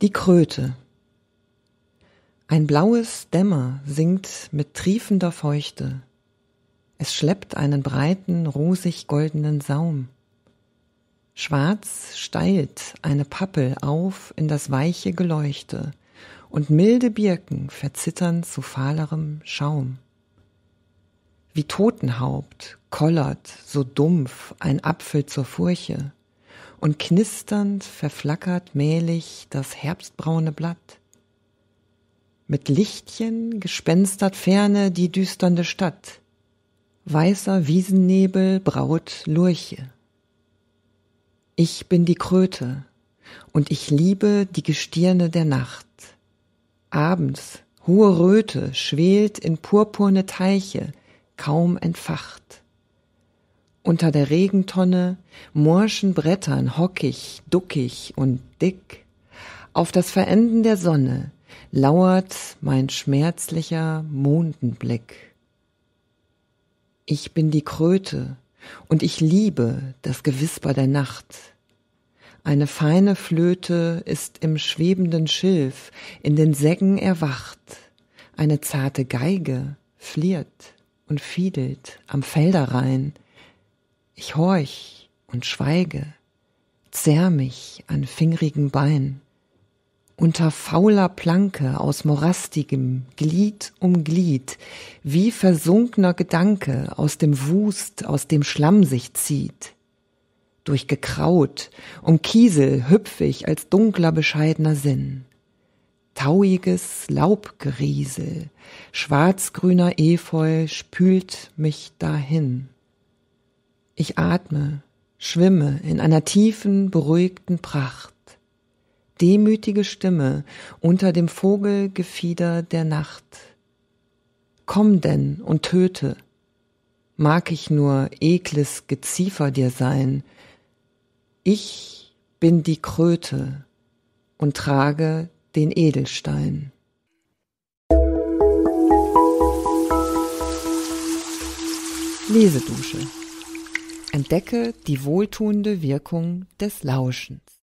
Die Kröte. Ein blaues Dämmer singt mit triefender Feuchte. Es schleppt einen breiten, rosig goldenen Saum. Schwarz steilt eine Pappel auf in das weiche Geleuchte, und milde Birken verzittern zu fahlerem Schaum. Wie Totenhaupt kollert so dumpf ein Apfel zur Furche und knisternd verflackert mählich das herbstbraune Blatt. Mit Lichtchen gespenstert ferne die düsternde Stadt, weißer Wiesennebel braut Lurche. Ich bin die Kröte und ich liebe die Gestirne der Nacht. Abends hohe Röte schwelt in purpurne Teiche, kaum entfacht unter der Regentonne, morschen Brettern hockig, duckig und dick. Auf das Verenden der Sonne lauert mein schmerzlicher Mondenblick. Ich bin die Kröte und ich liebe das Gewisper der Nacht. Eine feine Flöte ist im schwebenden Schilf in den Säcken erwacht. Eine zarte Geige fliert und fiedelt am Felderrhein ich horch und schweige, zerr mich an fingrigen Bein, unter fauler Planke aus morastigem Glied um Glied, wie versunkener Gedanke aus dem Wust, aus dem Schlamm sich zieht. Durch Gekraut, um Kiesel hüpfig als dunkler bescheidener Sinn. Tauiges Laubgeriesel, schwarzgrüner Efeu spült mich dahin. Ich atme, schwimme in einer tiefen, beruhigten Pracht. Demütige Stimme unter dem Vogelgefieder der Nacht. Komm denn und töte. Mag ich nur ekles Geziefer dir sein. Ich bin die Kröte und trage den Edelstein. Lesedusche Entdecke die wohltuende Wirkung des Lauschens.